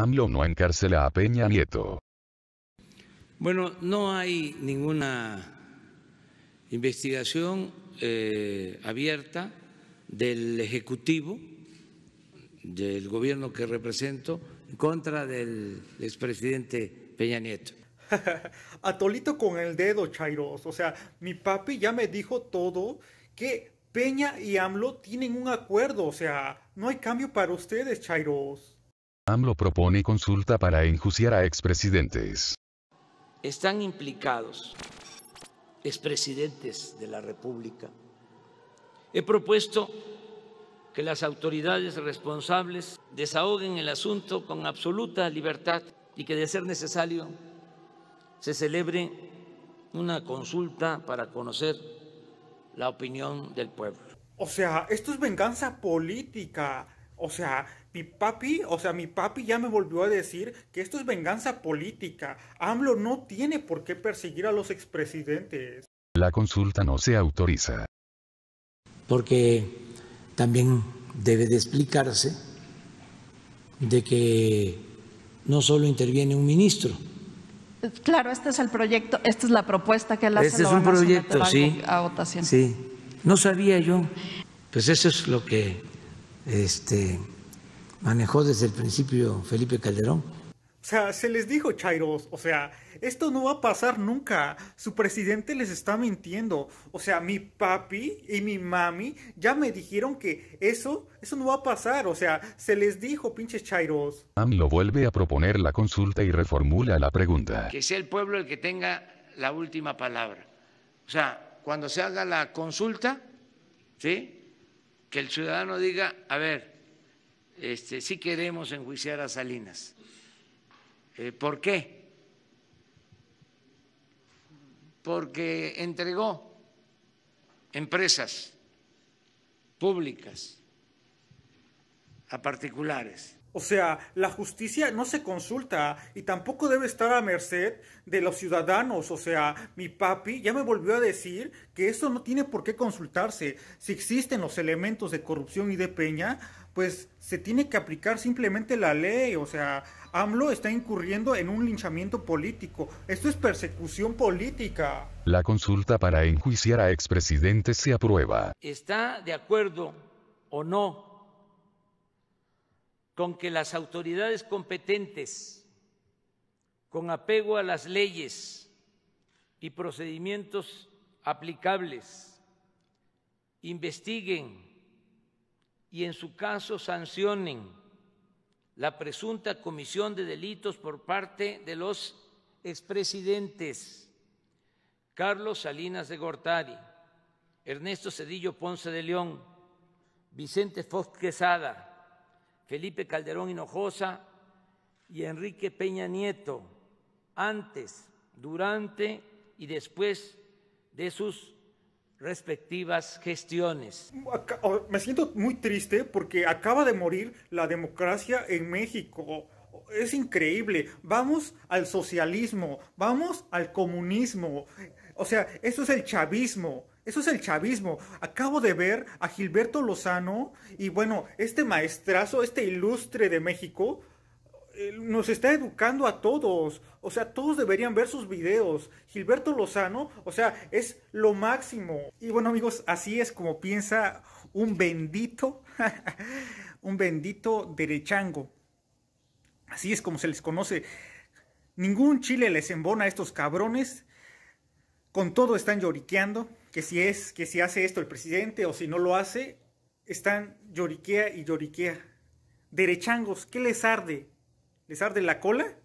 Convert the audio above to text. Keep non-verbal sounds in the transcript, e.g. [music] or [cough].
AMLO no encarcela a Peña Nieto. Bueno, no hay ninguna investigación eh, abierta del Ejecutivo, del gobierno que represento, en contra del expresidente Peña Nieto. [laughs] Atolito con el dedo, Chairos. O sea, mi papi ya me dijo todo que Peña y AMLO tienen un acuerdo. O sea, no hay cambio para ustedes, Chairos lo propone consulta para enjuiciar a expresidentes. Están implicados expresidentes de la República. He propuesto que las autoridades responsables desahoguen el asunto con absoluta libertad y que de ser necesario se celebre una consulta para conocer la opinión del pueblo. O sea, esto es venganza política. O sea, mi papi, o sea, mi papi ya me volvió a decir que esto es venganza política. AMLO no tiene por qué perseguir a los expresidentes. La consulta no se autoriza. Porque también debe de explicarse de que no solo interviene un ministro. Claro, este es el proyecto, esta es la propuesta que él hace. Este es un proyecto, sí. Sí, no sabía yo. Pues eso es lo que este, manejó desde el principio Felipe Calderón. O sea, se les dijo, Chairos, o sea, esto no va a pasar nunca. Su presidente les está mintiendo. O sea, mi papi y mi mami ya me dijeron que eso, eso no va a pasar. O sea, se les dijo, pinches Chairos. lo vuelve a proponer la consulta y reformula la pregunta. Que sea el pueblo el que tenga la última palabra. O sea, cuando se haga la consulta, ¿sí? que el ciudadano diga, a ver, este, sí queremos enjuiciar a Salinas. Eh, ¿Por qué? Porque entregó empresas públicas a particulares o sea, la justicia no se consulta y tampoco debe estar a merced de los ciudadanos. O sea, mi papi ya me volvió a decir que eso no tiene por qué consultarse. Si existen los elementos de corrupción y de peña, pues se tiene que aplicar simplemente la ley. O sea, AMLO está incurriendo en un linchamiento político. Esto es persecución política. La consulta para enjuiciar a expresidente se aprueba. ¿Está de acuerdo o no con que las autoridades competentes, con apego a las leyes y procedimientos aplicables, investiguen y en su caso sancionen la presunta comisión de delitos por parte de los expresidentes Carlos Salinas de Gortari, Ernesto Cedillo Ponce de León, Vicente Fox Quesada, Felipe Calderón Hinojosa y Enrique Peña Nieto antes, durante y después de sus respectivas gestiones. Me siento muy triste porque acaba de morir la democracia en México. Es increíble. Vamos al socialismo, vamos al comunismo. O sea, eso es el chavismo. Eso es el chavismo. Acabo de ver a Gilberto Lozano y bueno, este maestrazo, este ilustre de México, eh, nos está educando a todos. O sea, todos deberían ver sus videos. Gilberto Lozano, o sea, es lo máximo. Y bueno, amigos, así es como piensa un bendito, [laughs] un bendito derechango. Así es como se les conoce. Ningún chile les embona a estos cabrones con todo están lloriqueando, que si es, que si hace esto el presidente o si no lo hace, están lloriquea y lloriquea. Derechangos, ¿qué les arde? ¿Les arde la cola?